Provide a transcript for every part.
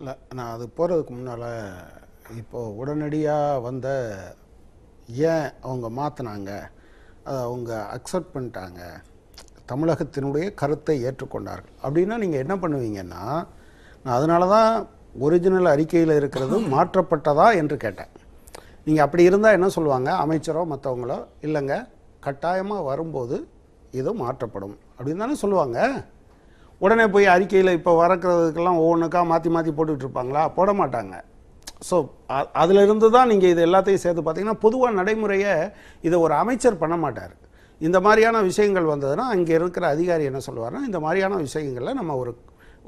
இல்லை நான் அது போகிறதுக்கு முன்னால் இப்போது உடனடியாக வந்த ஏன் அவங்க மாற்றினாங்க அதை அவங்க அக்செப்ட் பண்ணிட்டாங்க தமிழகத்தினுடைய கருத்தை ஏற்றுக்கொண்டார்கள் அப்படின்னா நீங்கள் என்ன பண்ணுவீங்கன்னா நான் அதனால தான் ஒரிஜினல் அறிக்கையில் இருக்கிறது மாற்றப்பட்டதா என்று கேட்டேன் நீங்கள் அப்படி இருந்தால் என்ன சொல்லுவாங்க அமைச்சரோ மற்றவங்களோ இல்லைங்க கட்டாயமாக வரும்போது இது மாற்றப்படும் அப்படின்னு தானே சொல்லுவாங்க உடனே போய் அறிக்கையில் இப்போ வரக்கிறதுக்கெல்லாம் ஒவ்வொன்றுக்கா மாற்றி மாற்றி போட்டுக்கிட்டு இருப்பாங்களா போட மாட்டாங்க ஸோ அதிலிருந்து தான் நீங்கள் இது எல்லாத்தையும் சேர்த்து பார்த்தீங்கன்னா பொதுவாக நடைமுறையை இதை ஒரு அமைச்சர் பண்ண மாட்டார் இந்த மாதிரியான விஷயங்கள் வந்ததுன்னா அங்கே இருக்கிற அதிகாரி என்ன சொல்லுவார்னா இந்த மாதிரியான விஷயங்களில் நம்ம ஒரு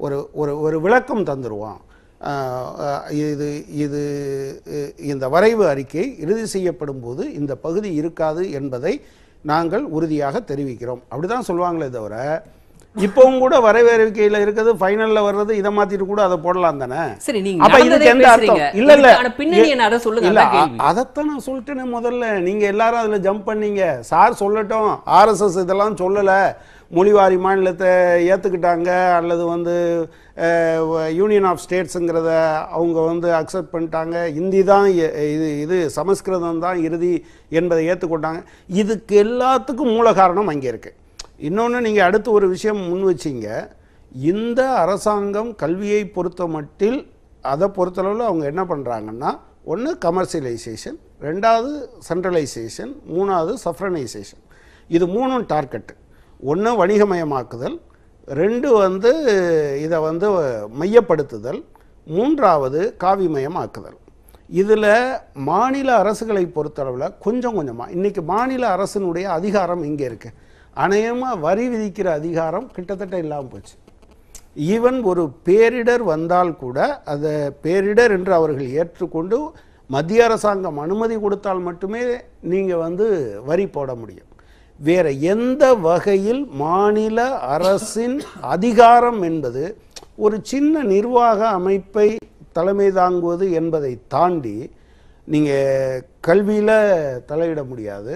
ஒரு ஒரு ஒரு விளக்கம் தந்துடுவோம் இது இது இந்த வரைவு அறிக்கை இறுதி செய்யப்படும் போது இந்த பகுதி இருக்காது என்பதை நாங்கள் உறுதியாக தெரிவிக்கிறோம் அப்படி தான் சொல்லுவாங்களே தவிர இப்பவும் கூட வரவேற்கையில இருக்கிறது ஃபைனல்ல வர்றது இதை மாத்திட்டு கூட அதை போடலாம் தானே சரி நீங்க அப்ப இதுக்கு எந்த அர்த்தம் இல்ல இல்ல பின்னணி சொல்லுங்க இல்ல நான் சொல்லிட்டேனே முதல்ல நீங்க எல்லாரும் அதுல ஜம்ப் பண்ணீங்க சார் சொல்லட்டும் ஆர்எஸ்எஸ் இதெல்லாம் சொல்லல மொழிவாரி மாநிலத்தை ஏற்றுக்கிட்டாங்க அல்லது வந்து யூனியன் ஆஃப் ஸ்டேட்ஸுங்கிறத அவங்க வந்து அக்செப்ட் பண்ணிட்டாங்க ஹிந்தி தான் இது இது சமஸ்கிருதம் தான் இறுதி என்பதை ஏற்றுக்கொண்டாங்க இதுக்கு எல்லாத்துக்கும் மூல காரணம் அங்கே இருக்குது இன்னொன்று நீங்கள் அடுத்து ஒரு விஷயம் முன் வச்சிங்க இந்த அரசாங்கம் கல்வியை பொறுத்த மட்டில் அதை பொறுத்தளவில் அவங்க என்ன பண்ணுறாங்கன்னா ஒன்று கமர்ஷியலைசேஷன் ரெண்டாவது சென்ட்ரலைசேஷன் மூணாவது சஃப்ரனைசேஷன் இது மூணும் டார்கெட்டு ஒன்று வணிகமயமாக்குதல் ரெண்டு வந்து இதை வந்து மையப்படுத்துதல் மூன்றாவது காவிமயமாக்குதல் இதில் மாநில அரசுகளை பொறுத்தளவில் கொஞ்சம் கொஞ்சமாக இன்றைக்கி மாநில அரசினுடைய அதிகாரம் இங்கே இருக்குது அநேகமாக வரி விதிக்கிற அதிகாரம் கிட்டத்தட்ட இல்லாமல் போச்சு ஈவன் ஒரு பேரிடர் வந்தால் கூட அதை பேரிடர் என்று அவர்கள் ஏற்றுக்கொண்டு மத்திய அரசாங்கம் அனுமதி கொடுத்தால் மட்டுமே நீங்கள் வந்து வரி போட முடியும் வேறு எந்த வகையில் மாநில அரசின் அதிகாரம் என்பது ஒரு சின்ன நிர்வாக அமைப்பை தலைமை தாங்குவது என்பதை தாண்டி நீங்கள் கல்வியில் தலையிட முடியாது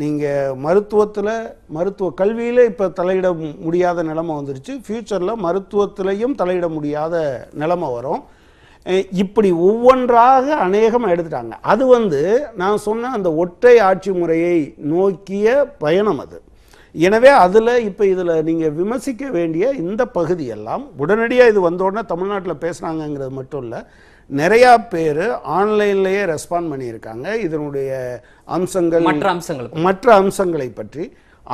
நீங்கள் மருத்துவத்தில் மருத்துவ கல்வியில் இப்போ தலையிட முடியாத நிலமை வந்துருச்சு ஃப்யூச்சரில் மருத்துவத்திலையும் தலையிட முடியாத நிலமை வரும் இப்படி ஒவ்வொன்றாக அநேகமாக எடுத்துட்டாங்க அது வந்து நான் சொன்ன அந்த ஒற்றை ஆட்சி முறையை நோக்கிய பயணம் அது எனவே அதில் இப்போ இதில் நீங்கள் விமர்சிக்க வேண்டிய இந்த பகுதியெல்லாம் உடனடியாக இது வந்தோடனே தமிழ்நாட்டில் பேசுனாங்கங்கிறது மட்டும் இல்லை நிறையா பேர் ஆன்லைன்லேயே ரெஸ்பாண்ட் பண்ணியிருக்காங்க இதனுடைய அம்சங்கள் மற்ற அம்சங்கள் மற்ற அம்சங்களை பற்றி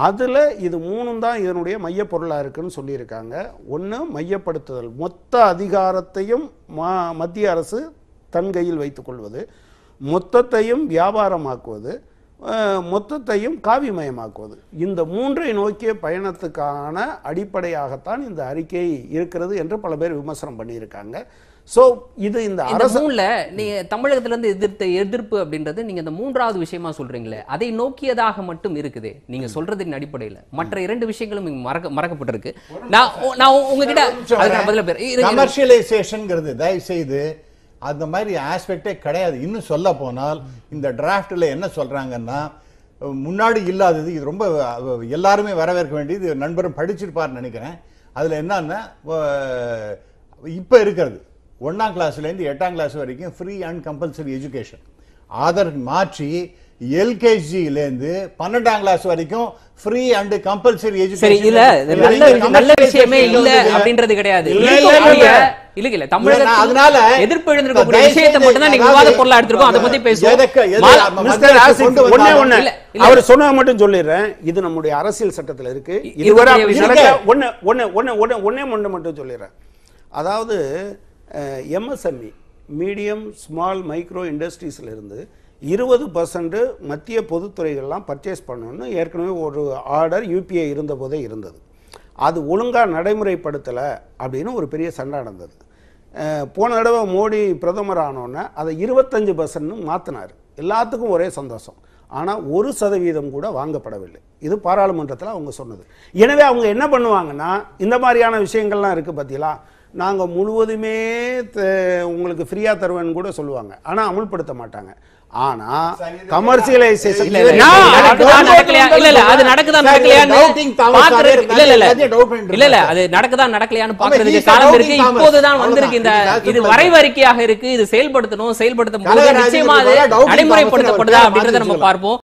அதில் இது மூணும் தான் இதனுடைய மையப்பொருளாக இருக்குன்னு சொல்லியிருக்காங்க ஒன்று மையப்படுத்துதல் மொத்த அதிகாரத்தையும் மா மத்திய அரசு தன் கையில் வைத்துக்கொள்வது மொத்தத்தையும் வியாபாரமாக்குவது மொத்தத்தையும் காவிமயமாக்குவது இந்த மூன்றை நோக்கிய பயணத்துக்கான அடிப்படையாகத்தான் இந்த அறிக்கை இருக்கிறது என்று பல பேர் விமர்சனம் பண்ணியிருக்காங்க ஸோ இது இந்த அரசுல நீ தமிழகத்திலிருந்து எதிர்த்த எதிர்ப்பு அப்படின்றது நீங்க இந்த மூன்றாவது விஷயமா சொல்றீங்களே அதை நோக்கியதாக மட்டும் இருக்குது நீங்க சொல்றதின் அடிப்படையில் மற்ற இரண்டு விஷயங்களும் மறக்க மறக்கப்பட்டிருக்கு நான் நான் உங்ககிட்ட பேர் கமர்ஷியலைசேஷன் தயவு செய்து அந்த மாதிரி ஆஸ்பெக்டே கிடையாது இன்னும் சொல்ல போனால் இந்த டிராஃப்டில் என்ன சொல்கிறாங்கன்னா முன்னாடி இல்லாதது இது ரொம்ப எல்லாருமே வரவேற்க வேண்டியது நண்பரும் படிச்சிருப்பார்னு நினைக்கிறேன் அதில் என்னன்னா இப்போ இருக்கிறது ஒன்றாம் கிளாஸ்லேருந்து எட்டாம் கிளாஸ் வரைக்கும் ஃப்ரீ அண்ட் கம்பல்சரி எஜுகேஷன் அதற்கு மாற்றி எல்கேஜியிலேருந்து பன்னெண்டாம் கிளாஸ் வரைக்கும் ஃப்ரீ அண்ட் கம்பல்சரி எஜுகேஷன் இல்ல நல்ல விஷயமே இல்ல அப்படின்றது கிடையாது இல்ல இல்ல தமிழக அதனால எதிர்ப்பு எழுந்திருக்கக்கூடிய விஷயத்தை மட்டும் தான் நீங்க விவாத பொருளா எடுத்திருக்கோம் அதை பத்தி பேசுவோம் ஒண்ணே ஒண்ணு அவர் சொன்னதை மட்டும் சொல்லிடுறேன் இது நம்முடைய அரசியல் சட்டத்துல இருக்கு இதுவரை ஒண்ணு ஒண்ணு ஒண்ணு ஒண்ணு ஒண்ணே ஒண்ணு மட்டும் சொல்லிடுறேன் அதாவது எம்எஸ்எம்இ மீடியம் ஸ்மால் மைக்ரோ இண்டஸ்ட்ரீஸ்ல இருந்து இருபது பர்சன்ட் மத்திய பொதுத்துறைகள்லாம் பர்ச்சேஸ் பண்ணணும்னு ஏற்கனவே ஒரு ஆர்டர் யூபிஐ இருந்த போதே இருந்தது அது ஒழுங்காக நடைமுறைப்படுத்தலை அப்படின்னு ஒரு பெரிய சண்டை நடந்தது போன தடவை மோடி பிரதமர் ஆனோன்னே அதை இருபத்தஞ்சு பர்சன்ட்னு மாற்றினார் எல்லாத்துக்கும் ஒரே சந்தோஷம் ஆனால் ஒரு சதவீதம் கூட வாங்கப்படவில்லை இது பாராளுமன்றத்தில் அவங்க சொன்னது எனவே அவங்க என்ன பண்ணுவாங்கன்னா இந்த மாதிரியான விஷயங்கள்லாம் இருக்குது பார்த்தீங்களா நாங்கள் முழுவதுமே உங்களுக்கு ஃப்ரீயாக தருவேன்னு கூட சொல்லுவாங்க ஆனால் அமுல்படுத்த மாட்டாங்க ஆனா அது நடக்குதா நடக்கலையான்னு இப்போதுதான் இந்த இது இருக்கு இது செயல்படுத்தணும் செயல்படுத்தும் நிச்சயமா அது நடைமுறைப்படுத்தப்படுதா அப்படின்றத நம்ம பார்ப்போம்